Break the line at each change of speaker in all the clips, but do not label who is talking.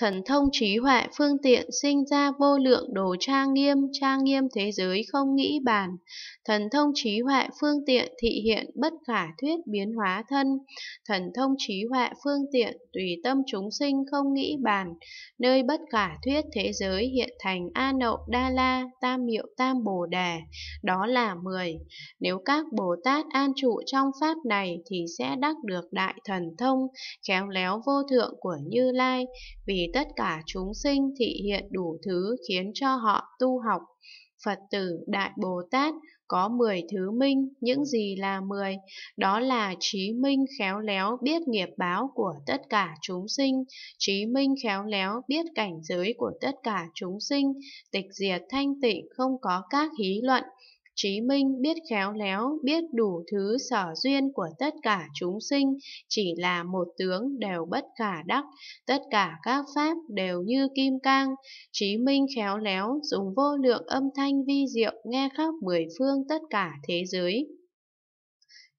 Thần thông trí huệ phương tiện sinh ra vô lượng đồ trang nghiêm, trang nghiêm thế giới không nghĩ bàn. Thần thông trí huệ phương tiện thị hiện bất khả thuyết biến hóa thân. Thần thông trí huệ phương tiện tùy tâm chúng sinh không nghĩ bàn. Nơi bất khả thuyết thế giới hiện thành A Nậu Đa La Tam hiệu Tam Bồ Đề. Đó là 10. Nếu các Bồ Tát an trụ trong pháp này thì sẽ đắc được đại thần thông, khéo léo vô thượng của Như Lai. Vì tất cả chúng sinh thị hiện đủ thứ khiến cho họ tu học. Phật tử Đại Bồ Tát có 10 thứ minh, những gì là 10? Đó là trí minh khéo léo biết nghiệp báo của tất cả chúng sinh, trí minh khéo léo biết cảnh giới của tất cả chúng sinh, tịch diệt thanh tịnh không có các hí luận, Trí Minh biết khéo léo, biết đủ thứ sở duyên của tất cả chúng sinh, chỉ là một tướng đều bất khả đắc, tất cả các pháp đều như kim cang. Trí Minh khéo léo dùng vô lượng âm thanh vi diệu nghe khắp mười phương tất cả thế giới.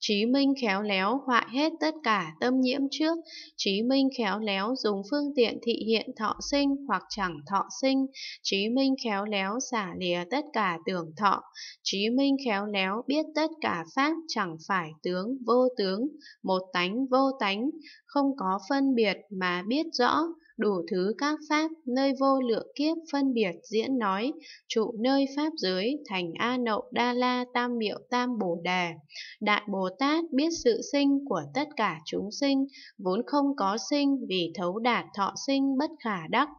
Chí Minh khéo léo hoại hết tất cả tâm nhiễm trước, Chí Minh khéo léo dùng phương tiện thị hiện thọ sinh hoặc chẳng thọ sinh, Chí Minh khéo léo xả lìa tất cả tưởng thọ, Chí Minh khéo léo biết tất cả pháp chẳng phải tướng vô tướng, một tánh vô tánh, không có phân biệt mà biết rõ, đủ thứ các pháp nơi vô lượng kiếp phân biệt diễn nói, trụ nơi pháp giới thành A Nậu Đa La Tam Miệu Tam Bồ đề Đại Bồ Tát biết sự sinh của tất cả chúng sinh, vốn không có sinh vì thấu đạt thọ sinh bất khả đắc,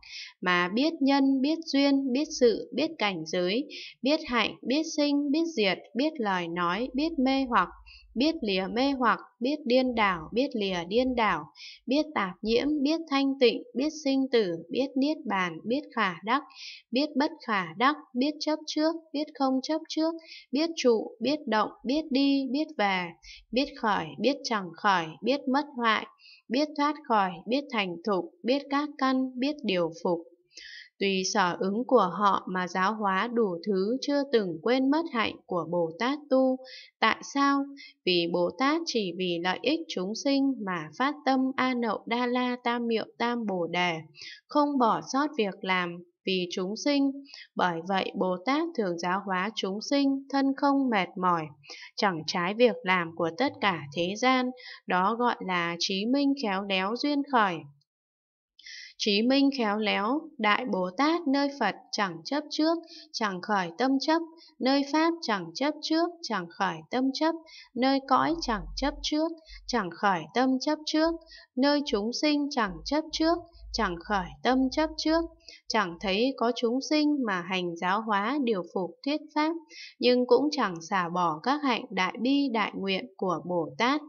mà biết nhân, biết duyên, biết sự, biết cảnh giới, biết hạnh, biết sinh, biết diệt, biết lời nói, biết mê hoặc, biết lìa mê hoặc, biết điên đảo, biết lìa điên đảo, biết tạp nhiễm, biết thanh tịnh, biết biết sinh tử, biết niết bàn, biết khả đắc, biết bất khả đắc, biết chấp trước, biết không chấp trước, biết trụ, biết động, biết đi, biết về, biết khởi, biết chẳng khởi, biết mất hoại, biết thoát khỏi, biết thành thục, biết các căn, biết điều phục. Tùy sở ứng của họ mà giáo hóa đủ thứ chưa từng quên mất hạnh của Bồ Tát tu. Tại sao? Vì Bồ Tát chỉ vì lợi ích chúng sinh mà phát tâm A Nậu Đa La Tam Miệu Tam Bồ Đề, không bỏ sót việc làm vì chúng sinh. Bởi vậy Bồ Tát thường giáo hóa chúng sinh, thân không mệt mỏi, chẳng trái việc làm của tất cả thế gian, đó gọi là trí minh khéo léo duyên khởi. Trí minh khéo léo, đại Bồ Tát nơi Phật chẳng chấp trước, chẳng khởi tâm chấp, nơi Pháp chẳng chấp trước, chẳng khởi tâm chấp, nơi cõi chẳng chấp trước, chẳng khởi tâm chấp trước, nơi chúng sinh chẳng chấp trước, chẳng khởi tâm chấp trước, chẳng thấy có chúng sinh mà hành giáo hóa điều phục thuyết pháp, nhưng cũng chẳng xả bỏ các hạnh đại bi đại nguyện của Bồ Tát.